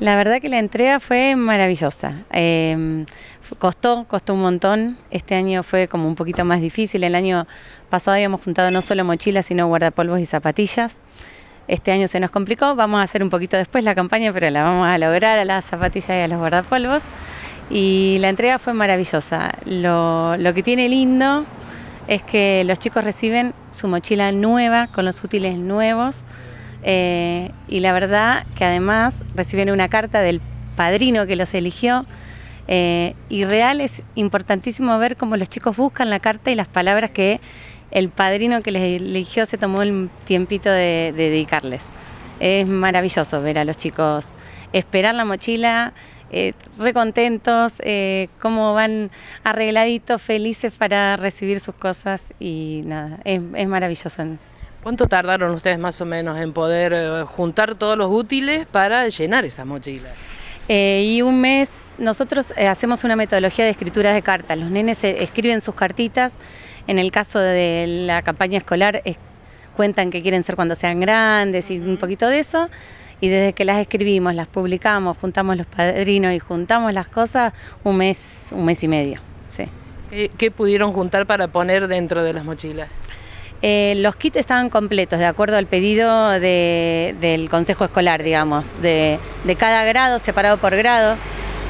La verdad que la entrega fue maravillosa. Em, costó, costó un montón. Este año fue como un poquito más difícil. El año pasado habíamos juntado no solo mochilas, sino guardapolvos y zapatillas. Este año se nos complicó. Vamos a hacer un poquito después la campaña, pero la vamos a lograr a las zapatillas y a los guardapolvos. Y la entrega fue maravillosa. Lo, lo que tiene lindo es que los chicos reciben su mochila nueva, con los útiles nuevos eh, y la verdad que además recibieron una carta del padrino que los eligió. Eh, y real es importantísimo ver cómo los chicos buscan la carta y las palabras que el padrino que les eligió se tomó el tiempito de, dedicarles. Es maravilloso ver a los chicos esperar la mochila, eh, recontentos, eh, cómo van arregladitos, felices para recibir sus cosas y nada, es maravilloso. ¿Cuánto tardaron ustedes más o menos en poder eh, juntar todos los útiles para llenar esas mochilas? Eh, y un mes, nosotros eh, hacemos una metodología de escritura de cartas. Los nenes escriben sus cartitas. En el caso de la campaña escolar, cuentan que quieren ser cuando sean grandes y un poquito de eso. Y desde que las escribimos, las publicamos, juntamos los padrinos y juntamos las cosas, un mes, un mes y medio. ¿Qué pudieron juntar para poner dentro de las mochilas? Eh, los kits estaban completos, de acuerdo al pedido del consejo escolar, digamos, de, cada grado, separado por grado,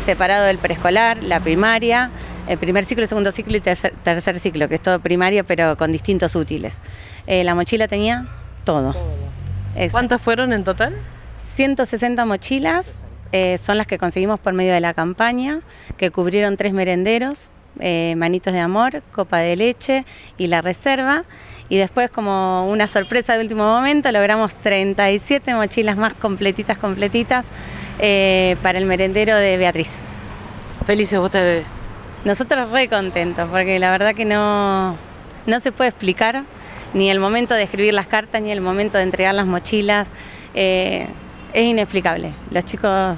separado del preescolar, la primaria, el primer ciclo, el segundo ciclo y tercer, tercer ciclo, que es todo primario pero con distintos útiles. Eh, la mochila tenía todo. ¿Cuántas fueron en total? 160 mochilas, eh, son las que conseguimos por medio de la campaña, que cubrieron tres merenderos eh, Manitos de Amor, Copa de Leche y La Reserva. Y después, como una sorpresa de último momento, logramos 37 mochilas más completitas, completitas, eh, para el merendero de Beatriz. Felices ustedes. Nosotros re contentos, porque la verdad que no, no se puede explicar ni el momento de escribir las cartas, ni el momento de entregar las mochilas. Eh, es inexplicable. Los chicos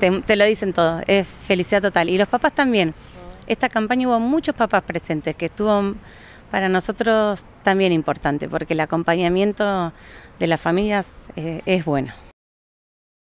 te, lo dicen todo, es felicidad total. Y los papás también esta campaña hubo muchos papás presentes, que estuvo para nosotros también importante, porque el acompañamiento de las familias eh, es, bueno.